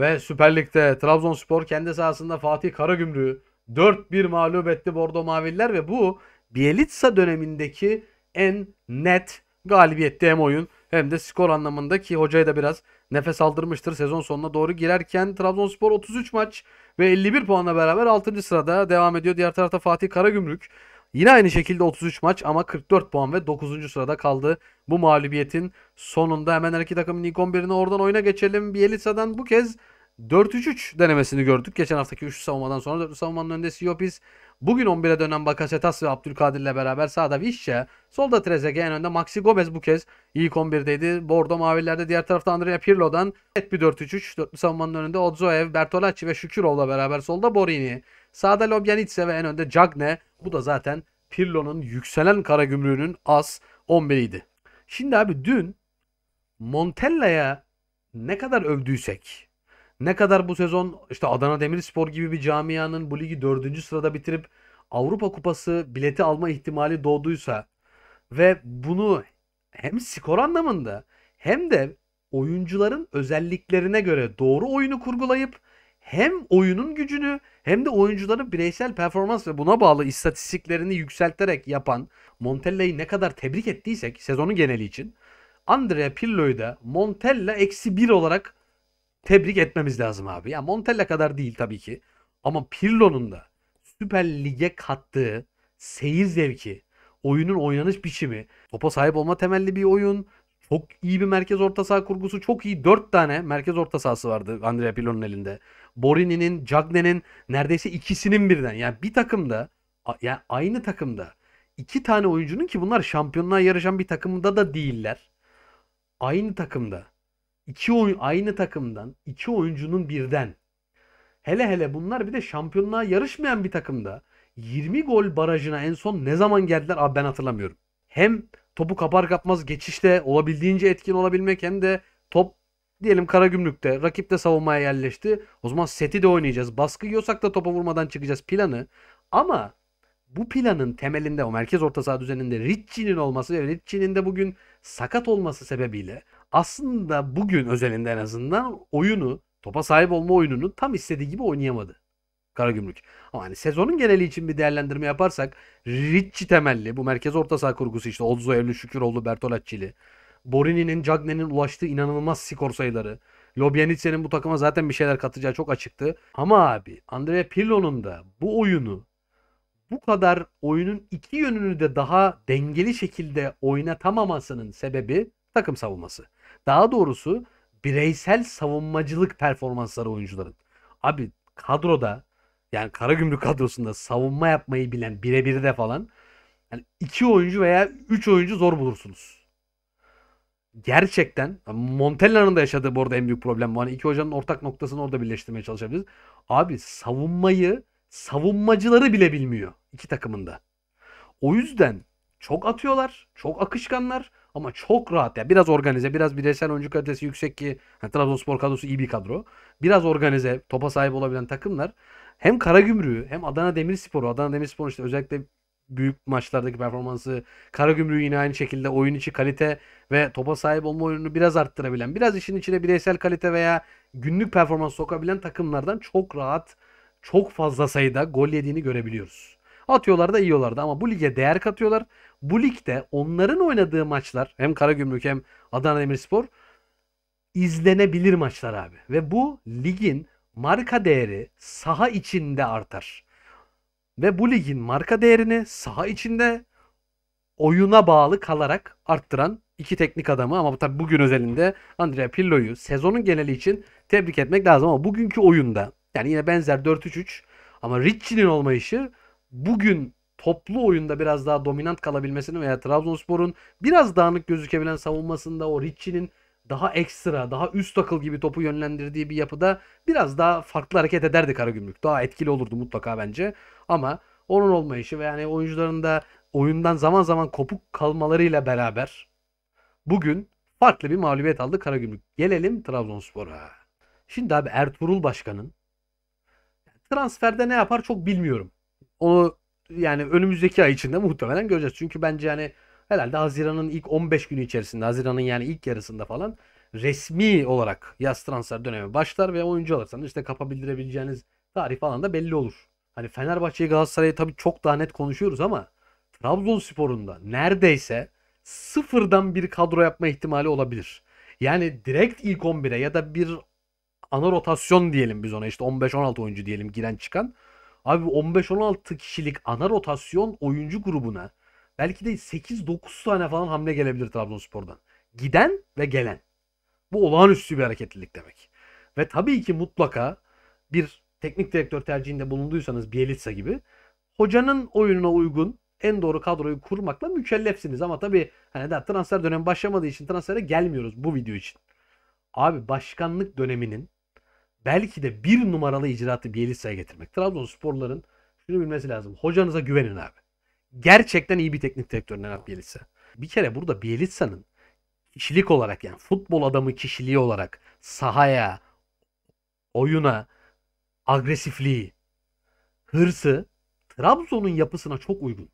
Ve Süper Lig'de Trabzonspor kendi sahasında Fatih Karagümrük 4-1 mağlup etti Bordo Maviller ve bu Bielitsa dönemindeki en net galibiyetti hem oyun hem de skor anlamında ki hocaya da biraz nefes aldırmıştır. Sezon sonuna doğru girerken Trabzonspor 33 maç ve 51 puanla beraber 6. sırada devam ediyor. Diğer tarafta Fatih Karagümrük yine aynı şekilde 33 maç ama 44 puan ve 9. sırada kaldı. Bu mağlubiyetin sonunda hemen her iki takımın ilk 11'ini oradan oyuna geçelim. Bielitsa'dan bu kez 4-3-3 denemesini gördük. Geçen haftaki 3 savunmadan sonra 4 savunmanın önünde Siopis. E Bugün 11'e dönen Bakasetas ve ile beraber sağda Vişçe, solda Trezeguet, en önde Maxi Gomez bu kez ilk 11'deydi. Bordo Maviller'de diğer tarafta Andrea Pirlo'dan et bir 4-3-3. Dörtlü savunmanın önünde Odzoev, Bertolacci ve Şükürov'la beraber solda Borini. Sağda Lobjanitse ve en önde Cagne. Bu da zaten Pirlo'nun yükselen kara gümrüğünün az 11'iydi. Şimdi abi dün Montella'ya ne kadar övdüysek ne kadar bu sezon işte Adana Demirspor gibi bir camianın bu ligi dördüncü sırada bitirip Avrupa Kupası bileti alma ihtimali doğduysa ve bunu hem skor anlamında hem de oyuncuların özelliklerine göre doğru oyunu kurgulayıp hem oyunun gücünü hem de oyuncuların bireysel performans ve buna bağlı istatistiklerini yükselterek yapan Montella'yı ne kadar tebrik ettiysek sezonu geneli için Andrea Pirlo'yu da Montella eksi bir olarak tebrik etmemiz lazım abi. Ya Montella kadar değil tabii ki. Ama Pirlo'nun da Süper Lig'e kattığı seyir zevki, oyunun oynanış biçimi, topa sahip olma temelli bir oyun, çok iyi bir merkez orta saha kurgusu, çok iyi 4 tane merkez orta sahası vardı Andrea Pirlo'nun elinde. Borini'nin, Cagne'nin neredeyse ikisinin birden. Yani bir takımda, yani aynı takımda iki tane oyuncunun ki bunlar şampiyonluğa yarışan bir takımda da değiller. Aynı takımda iki oyun aynı takımdan iki oyuncunun birden hele hele bunlar bir de şampiyonluğa yarışmayan bir takımda 20 gol barajına en son ne zaman geldiler abi ben hatırlamıyorum. Hem topu kapar kapmaz geçişte olabildiğince etkin olabilmek hem de top diyelim Karagümrük'te rakip de savunmaya yerleşti. O zaman seti de oynayacağız. Baskı yiyorsak da topa vurmadan çıkacağız planı. Ama bu planın temelinde o merkez orta saha düzeninde Ritchie'nin olması ve Ritchie'nin de bugün sakat olması sebebiyle aslında bugün özelinde en azından oyunu, topa sahip olma oyununu tam istediği gibi oynayamadı. Karagümrük. Ama hani sezonun geneli için bir değerlendirme yaparsak Ricci temelli bu merkez orta saha kurgusu işte Olzo Evli Şüküroğlu Bertolacci'li. Borini'nin, Cagney'nin ulaştığı inanılmaz skor sayıları. Lobjanica'nın bu takıma zaten bir şeyler katacağı çok açıktı. Ama abi Andrea Pirlo'nun da bu oyunu bu kadar oyunun iki yönünü de daha dengeli şekilde oynatamamasının sebebi takım savunması. Daha doğrusu bireysel savunmacılık performansları oyuncuların. Abi kadroda yani Karagümrük kadrosunda savunma yapmayı bilen birebiri de falan yani iki oyuncu veya üç oyuncu zor bulursunuz. Gerçekten Montella'nın da yaşadığı bu arada en büyük problem bu. Hani iki hocanın ortak noktasını orada birleştirmeye çalışabiliriz. Abi savunmayı savunmacıları bile bilmiyor iki takımında. O yüzden çok atıyorlar, çok akışkanlar ama çok rahat ya. Biraz organize, biraz bireysel oyuncu kalitesi yüksek ki yani Trabzonspor kadrosu iyi bir kadro. Biraz organize, topa sahip olabilen takımlar hem Karagümrük'ü hem Adana Demirspor'u, Adana Demirspor'un işte özellikle büyük maçlardaki performansı, Karagümrük'ü yine aynı şekilde oyun içi kalite ve topa sahip olma oyununu biraz arttırabilen, biraz işin içine bireysel kalite veya günlük performans sokabilen takımlardan çok rahat, çok fazla sayıda gol yediğini görebiliyoruz. Atıyorlar da yiyorlardı ama bu lige değer katıyorlar. Bu ligde onların oynadığı maçlar hem Karagümrük hem Adana Demirspor izlenebilir maçlar abi. Ve bu ligin marka değeri saha içinde artar. Ve bu ligin marka değerini saha içinde oyuna bağlı kalarak arttıran iki teknik adamı ama bu tabii bugün özelinde Andrea Pirlo'yu sezonun geneli için tebrik etmek lazım ama bugünkü oyunda yani yine benzer 4-3-3 ama Ricci'nin olmayışı bugün toplu oyunda biraz daha dominant kalabilmesini veya Trabzonspor'un biraz dağınık gözükebilen savunmasında o Ricci'nin daha ekstra, daha üst akıl gibi topu yönlendirdiği bir yapıda biraz daha farklı hareket ederdi Karagümrük. Daha etkili olurdu mutlaka bence. Ama onun olmayışı ve yani oyuncuların da oyundan zaman zaman kopuk kalmalarıyla beraber bugün farklı bir mağlubiyet aldı Karagümrük. Gelelim Trabzonspor'a. Şimdi abi Ertuğrul Başkan'ın transferde ne yapar çok bilmiyorum. Onu yani önümüzdeki ay içinde muhtemelen göreceğiz. Çünkü bence yani herhalde Haziran'ın ilk 15 günü içerisinde Haziran'ın yani ilk yarısında falan resmi olarak yaz transfer dönemi başlar ve oyuncu alırsanız işte kapa bildirebileceğiniz tarih falan da belli olur. Hani Fenerbahçe'yi Galatasaray'ı tabii çok daha net konuşuyoruz ama Trabzonspor'unda neredeyse sıfırdan bir kadro yapma ihtimali olabilir. Yani direkt ilk 11'e ya da bir ana rotasyon diyelim biz ona işte 15-16 oyuncu diyelim giren çıkan Abi 15-16 kişilik ana rotasyon oyuncu grubuna belki de 8-9 tane falan hamle gelebilir Trabzonspor'dan. Giden ve gelen. Bu olağanüstü bir hareketlilik demek. Ve tabii ki mutlaka bir teknik direktör tercihinde bulunduysanız Bielitsa gibi hocanın oyununa uygun en doğru kadroyu kurmakla mükellefsiniz. Ama tabii hani daha transfer dönemi başlamadığı için transfere gelmiyoruz bu video için. Abi başkanlık döneminin belki de bir numaralı icraatı Bielitsa'ya getirmek. Trabzonsporların şunu bilmesi lazım. Hocanıza güvenin abi. Gerçekten iyi bir teknik direktör Nenad Bielitsa. Bir kere burada Bielitsa'nın kişilik olarak yani futbol adamı kişiliği olarak sahaya, oyuna, agresifliği, hırsı Trabzon'un yapısına çok uygun.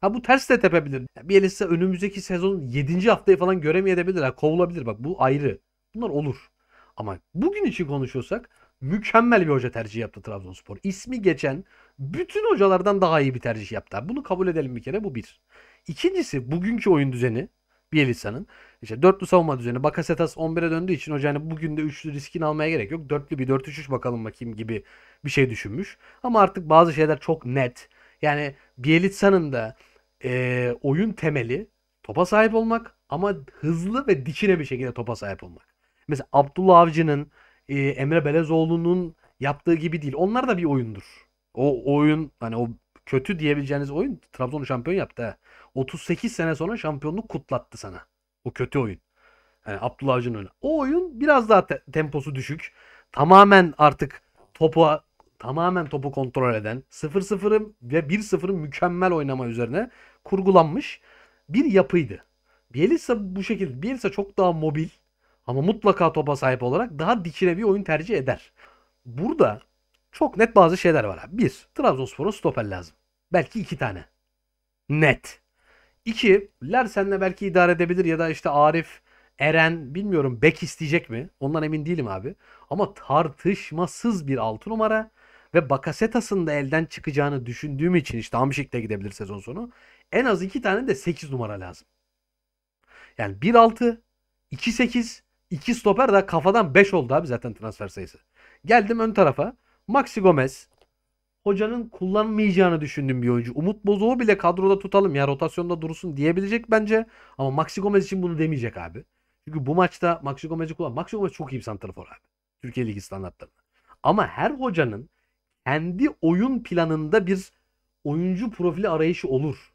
Ha bu ters de tepebilir. Bielitsa önümüzdeki sezon 7. haftayı falan göremeyebilir. Ha, kovulabilir bak bu ayrı. Bunlar olur. Ama bugün için konuşuyorsak mükemmel bir hoca tercihi yaptı Trabzonspor. İsmi geçen bütün hocalardan daha iyi bir tercih yaptı. Bunu kabul edelim bir kere bu bir. İkincisi bugünkü oyun düzeni Bielitsanın işte dörtlü savunma düzeni. Bakasetas 11'e döndüğü için hoca hani bugün de üçlü riskini almaya gerek yok. Dörtlü bir 4-3-3 bakalım bakayım gibi bir şey düşünmüş. Ama artık bazı şeyler çok net. Yani Bielitsa'nın da e, oyun temeli topa sahip olmak ama hızlı ve dişine bir şekilde topa sahip olmak. Mesela Abdullah Avcı'nın, e, Emre Belezoğlu'nun yaptığı gibi değil. Onlar da bir oyundur. O oyun hani o kötü diyebileceğiniz oyun Trabzon'u şampiyon yaptı. He. 38 sene sonra şampiyonluk kutlattı sana. O kötü oyun. Yani Abdullah Avcı'nın oyunu. O oyun biraz daha te- temposu düşük. Tamamen artık topu tamamen topu kontrol eden 0-0'ın ve 1-0'ın mükemmel oynama üzerine kurgulanmış bir yapıydı. Bielitsa bu şekilde. Bielitsa çok daha mobil ama mutlaka topa sahip olarak daha dikine bir oyun tercih eder. Burada çok net bazı şeyler var. Abi. Bir, Trabzonspor'a stoper lazım. Belki iki tane. Net. İki, Lersen'le belki idare edebilir ya da işte Arif, Eren bilmiyorum bek isteyecek mi? Ondan emin değilim abi. Ama tartışmasız bir altı numara ve Bakasetas'ın da elden çıkacağını düşündüğüm için işte Hamşik'te gidebilir sezon sonu. En az iki tane de 8 numara lazım. Yani 1-6, 2-8, İki stoper daha kafadan 5 oldu abi zaten transfer sayısı. Geldim ön tarafa. Maxi Gomez. Hocanın kullanmayacağını düşündüğüm bir oyuncu. Umut Bozoğ'u bile kadroda tutalım ya rotasyonda dursun diyebilecek bence. Ama Maxi Gomez için bunu demeyecek abi. Çünkü bu maçta Maxi Gomez'i kullan. Maxi Gomez çok iyi bir santrafor abi. Türkiye Ligi standartlarında. Ama her hocanın kendi oyun planında bir oyuncu profili arayışı olur.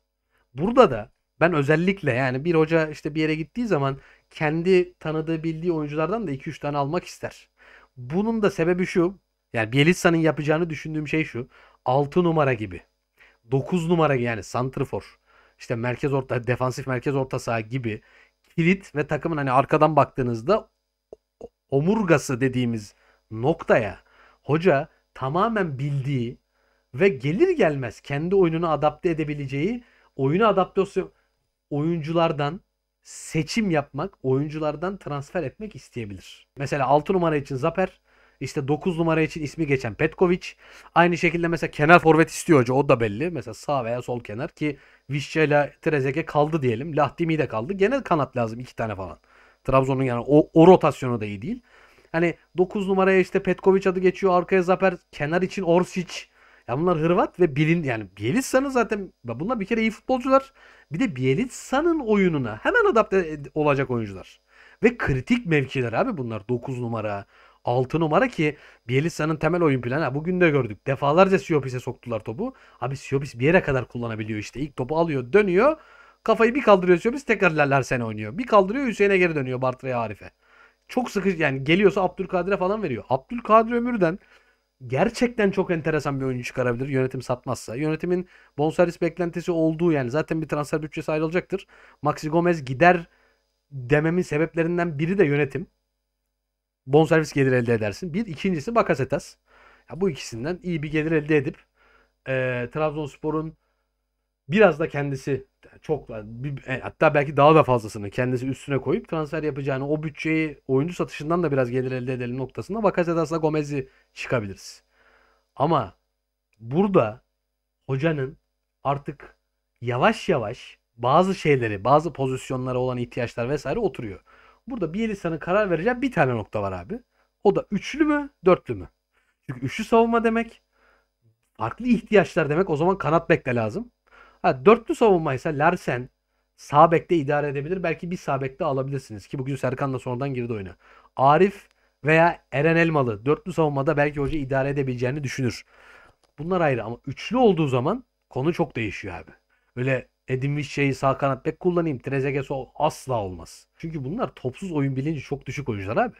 Burada da ben özellikle yani bir hoca işte bir yere gittiği zaman kendi tanıdığı bildiği oyunculardan da 2-3 tane almak ister. Bunun da sebebi şu. Yani Bielitsa'nın yapacağını düşündüğüm şey şu. 6 numara gibi. 9 numara gibi yani santrfor. İşte merkez orta, defansif merkez orta saha gibi kilit ve takımın hani arkadan baktığınızda omurgası dediğimiz noktaya hoca tamamen bildiği ve gelir gelmez kendi oyununu adapte edebileceği oyuna adaptasyon oyunculardan seçim yapmak, oyunculardan transfer etmek isteyebilir. Mesela 6 numara için Zaper, işte 9 numara için ismi geçen Petkovic. Aynı şekilde mesela kenar forvet istiyor hoca o da belli. Mesela sağ veya sol kenar ki Vişça ile Trezege kaldı diyelim. Lahdimi de kaldı. gene kanat lazım iki tane falan. Trabzon'un yani o, o rotasyonu da iyi değil. Hani 9 numaraya işte Petkovic adı geçiyor. Arkaya Zaper. Kenar için Orsic. Ya bunlar Hırvat ve bilin yani Bielitsa'nın zaten bunlar bir kere iyi futbolcular. Bir de Bielitsa'nın oyununa hemen adapte e, olacak oyuncular. Ve kritik mevkiler abi bunlar 9 numara, 6 numara ki Bielitsa'nın temel oyun planı ha, bugün de gördük. Defalarca Siopis'e soktular topu. Abi Siopis bir yere kadar kullanabiliyor işte. İlk topu alıyor, dönüyor. Kafayı bir kaldırıyor Siopis tekrar Larsen'e oynuyor. Bir kaldırıyor Hüseyin'e geri dönüyor Bartra'ya Arif'e. Çok sıkıcı yani geliyorsa Abdülkadir'e falan veriyor. Abdülkadir Ömür'den gerçekten çok enteresan bir oyuncu çıkarabilir yönetim satmazsa. Yönetimin bonservis beklentisi olduğu yani zaten bir transfer bütçesi ayrılacaktır. Maxi Gomez gider dememin sebeplerinden biri de yönetim. Bonservis gelir elde edersin. Bir. ikincisi Bakasetas. Ya bu ikisinden iyi bir gelir elde edip e, Trabzonspor'un biraz da kendisi çok e, hatta belki daha da fazlasını kendisi üstüne koyup transfer yapacağını o bütçeyi oyuncu satışından da biraz gelir elde edelim noktasında Bakasetas'la Gomez'i çıkabiliriz. Ama burada hocanın artık yavaş yavaş bazı şeyleri, bazı pozisyonlara olan ihtiyaçlar vesaire oturuyor. Burada bir Bielisa'nın karar vereceği bir tane nokta var abi. O da üçlü mü, dörtlü mü? Çünkü üçlü savunma demek farklı ihtiyaçlar demek. O zaman kanat bekle lazım. Ha, dörtlü savunma ise Larsen sağ bekte idare edebilir. Belki bir sağ bekte alabilirsiniz ki bugün Serkan da sonradan girdi oyuna. Arif veya Eren Elmalı dörtlü savunmada belki hoca idare edebileceğini düşünür. Bunlar ayrı ama üçlü olduğu zaman konu çok değişiyor abi. Öyle edinmiş şeyi sağ kanat bek kullanayım. Trezeguet asla olmaz. Çünkü bunlar topsuz oyun bilinci çok düşük oyuncular abi.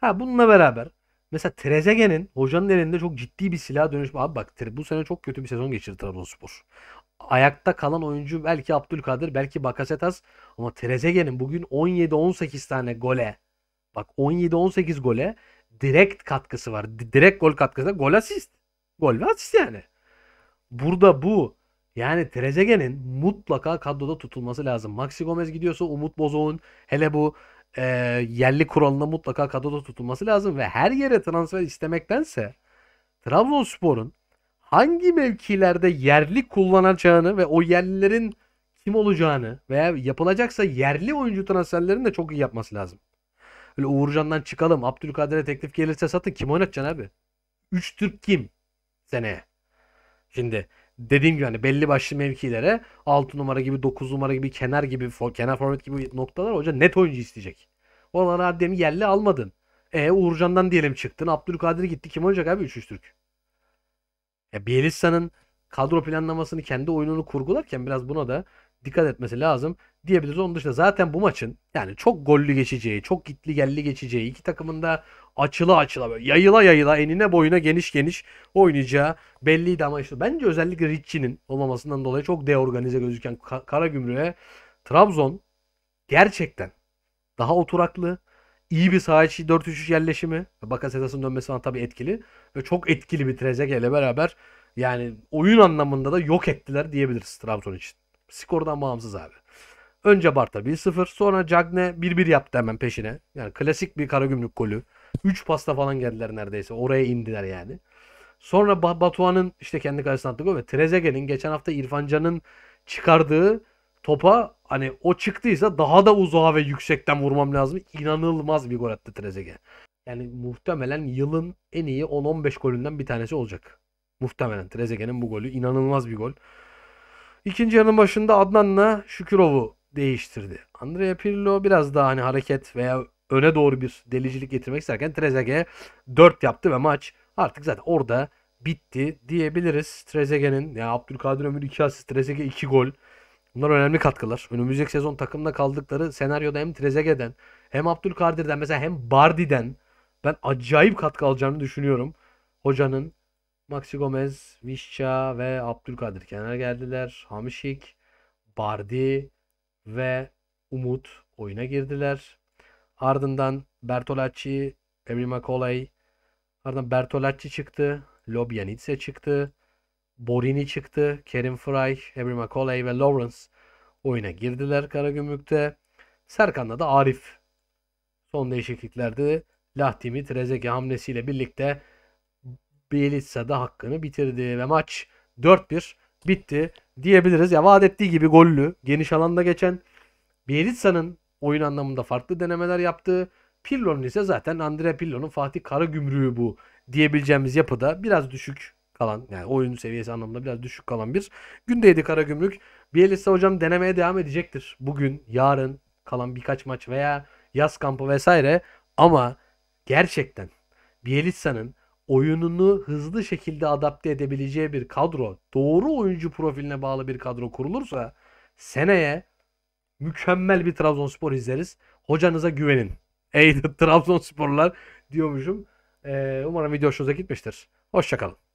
Ha bununla beraber mesela Trezeguet'in hocanın elinde çok ciddi bir silah dönüşme. Abi bak bu sene çok kötü bir sezon geçirdi Trabzonspor ayakta kalan oyuncu belki Abdülkadir, belki Bakasetas ama Trezeguet'in bugün 17-18 tane gole bak 17-18 gole direkt katkısı var. Direkt gol katkısı. Gol asist. Gol ve asist yani. Burada bu yani Trezeguet'in mutlaka kadroda tutulması lazım. Maxi Gomez gidiyorsa Umut Bozoğ'un hele bu e, yerli kuralına mutlaka kadroda tutulması lazım ve her yere transfer istemektense Trabzonspor'un hangi mevkilerde yerli kullanacağını ve o yerlilerin kim olacağını veya yapılacaksa yerli oyuncu transferlerini de çok iyi yapması lazım. Böyle Uğurcan'dan çıkalım. Abdülkadir'e teklif gelirse satın. Kim oynatacaksın abi? 3 Türk kim seneye? Şimdi dediğim gibi hani belli başlı mevkilere 6 numara gibi 9 numara gibi kenar gibi kenar format gibi noktalar hoca net oyuncu isteyecek. Oralara adem yerli almadın. E Uğurcan'dan diyelim çıktın. Abdülkadir gitti. Kim oynayacak abi 3 Türk? Ya Bielitsa'nın kadro planlamasını kendi oyununu kurgularken biraz buna da dikkat etmesi lazım diyebiliriz. Onun dışında zaten bu maçın yani çok gollü geçeceği, çok gitli gelli geçeceği, iki takımın da açıla açıla böyle yayıla yayıla enine boyuna geniş geniş oynayacağı belliydi ama işte bence özellikle Ritchie'nin olmamasından dolayı çok deorganize gözüken Karagümrük'e Trabzon gerçekten daha oturaklı, iyi bir saha içi 4-3-3 yerleşimi. Bakasetas'ın dönmesi falan tabii etkili. Ve çok etkili bir Trezege ile beraber yani oyun anlamında da yok ettiler diyebiliriz Trabzon için. Skordan bağımsız abi. Önce Barta 1-0 sonra Cagne 1-1 yaptı hemen peşine. Yani klasik bir Karagümrük golü. 3 pasta falan geldiler neredeyse. Oraya indiler yani. Sonra Batuhan'ın işte kendi kalesine attığı gol ve Trezeguet'in geçen hafta İrfan Can'ın çıkardığı topa hani o çıktıysa daha da uzağa ve yüksekten vurmam lazım. İnanılmaz bir gol attı Trezeguet. Yani muhtemelen yılın en iyi 10-15 golünden bir tanesi olacak. Muhtemelen Trezeguet'in bu golü inanılmaz bir gol. İkinci yarının başında Adnan'la Şükürov'u değiştirdi. Andrea Pirlo biraz daha hani hareket veya öne doğru bir delicilik getirmek isterken Trezeguet 4 yaptı ve maç artık zaten orada bitti diyebiliriz. Trezeguet'in ya Abdülkadir Ömür 2 asist, Trezeguet 2 gol. Bunlar önemli katkılar. Önümüzdeki sezon takımda kaldıkları senaryoda hem Trezeguet'den hem Abdülkadir'den mesela hem Bardi'den ben acayip katkı alacağını düşünüyorum. Hocanın Maxi Gomez, Vişça ve Abdülkadir kenara geldiler. Hamişik, Bardi ve Umut oyuna girdiler. Ardından Bertolacci, Emre Makolay, ardından Bertolacci çıktı. Lobjanice çıktı. Borini çıktı. Kerim Fry, Henry McCauley ve Lawrence oyuna girdiler Karagümrük'te. Serkan'la da Arif son değişikliklerde Lahtimi Trezege hamlesiyle birlikte Bielitsa'da hakkını bitirdi ve maç 4-1 bitti diyebiliriz. Ya vaat ettiği gibi gollü, geniş alanda geçen Bielitsa'nın oyun anlamında farklı denemeler yaptığı Pirlo'nun ise zaten Andrea Pillon'un Fatih Karagümrük'ü bu diyebileceğimiz yapıda biraz düşük kalan yani oyun seviyesi anlamında biraz düşük kalan bir gündeydi Karagümrük. Bielitsa hocam denemeye devam edecektir. Bugün, yarın kalan birkaç maç veya yaz kampı vesaire ama gerçekten Bielitsa'nın oyununu hızlı şekilde adapte edebileceği bir kadro, doğru oyuncu profiline bağlı bir kadro kurulursa seneye mükemmel bir Trabzonspor izleriz. Hocanıza güvenin. Ey Trabzonsporlar diyormuşum. Ee, umarım video hoşunuza gitmiştir. Hoşçakalın.